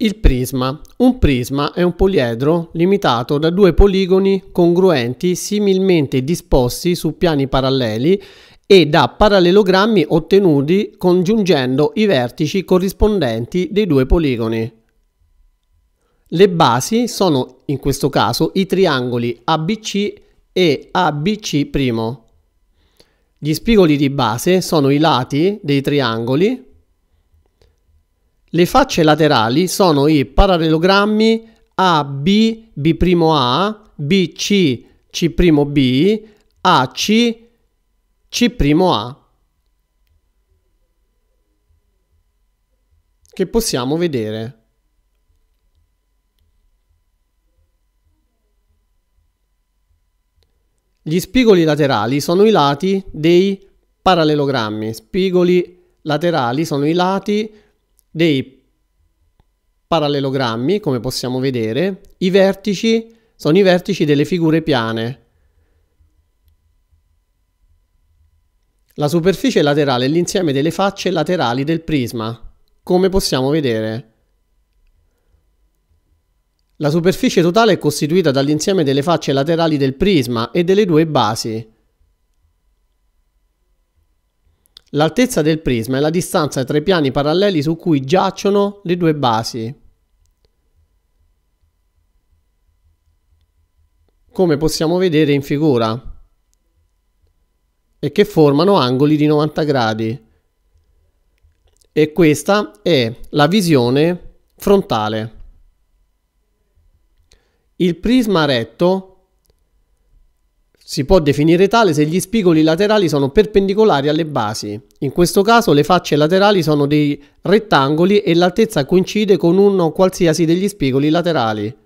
Il prisma. Un prisma è un poliedro limitato da due poligoni congruenti similmente disposti su piani paralleli e da parallelogrammi ottenuti congiungendo i vertici corrispondenti dei due poligoni. Le basi sono in questo caso i triangoli ABC e ABC'. Gli spigoli di base sono i lati dei triangoli le facce laterali sono i parallelogrammi AB, B'A, BC, C'B, AC, C'A che possiamo vedere. Gli spigoli laterali sono i lati dei parallelogrammi. Spigoli laterali sono i lati dei parallelogrammi, come possiamo vedere, i vertici sono i vertici delle figure piane. La superficie laterale è l'insieme delle facce laterali del prisma, come possiamo vedere. La superficie totale è costituita dall'insieme delle facce laterali del prisma e delle due basi. L'altezza del prisma è la distanza tra i piani paralleli su cui giacciono le due basi. Come possiamo vedere in figura e che formano angoli di 90 gradi. E questa è la visione frontale. Il prisma retto si può definire tale se gli spigoli laterali sono perpendicolari alle basi. In questo caso le facce laterali sono dei rettangoli e l'altezza coincide con uno qualsiasi degli spigoli laterali.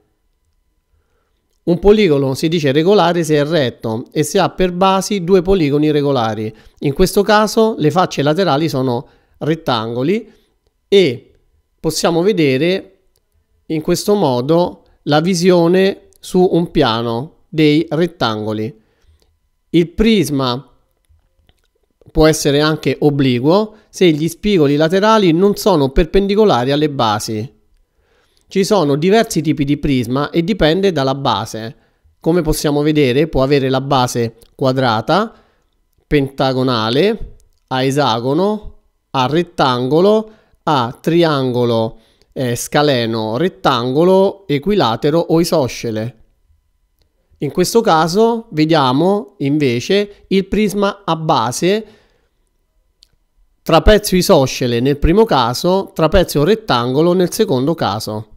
Un poligono si dice regolare se è retto e se ha per basi due poligoni regolari. In questo caso le facce laterali sono rettangoli e possiamo vedere in questo modo la visione su un piano dei rettangoli. Il prisma può essere anche obliquo se gli spigoli laterali non sono perpendicolari alle basi. Ci sono diversi tipi di prisma e dipende dalla base. Come possiamo vedere può avere la base quadrata, pentagonale, a esagono, a rettangolo, a triangolo, eh, scaleno, rettangolo, equilatero o isoscele. In questo caso vediamo invece il prisma a base trapezio isoscele nel primo caso, trapezio rettangolo nel secondo caso.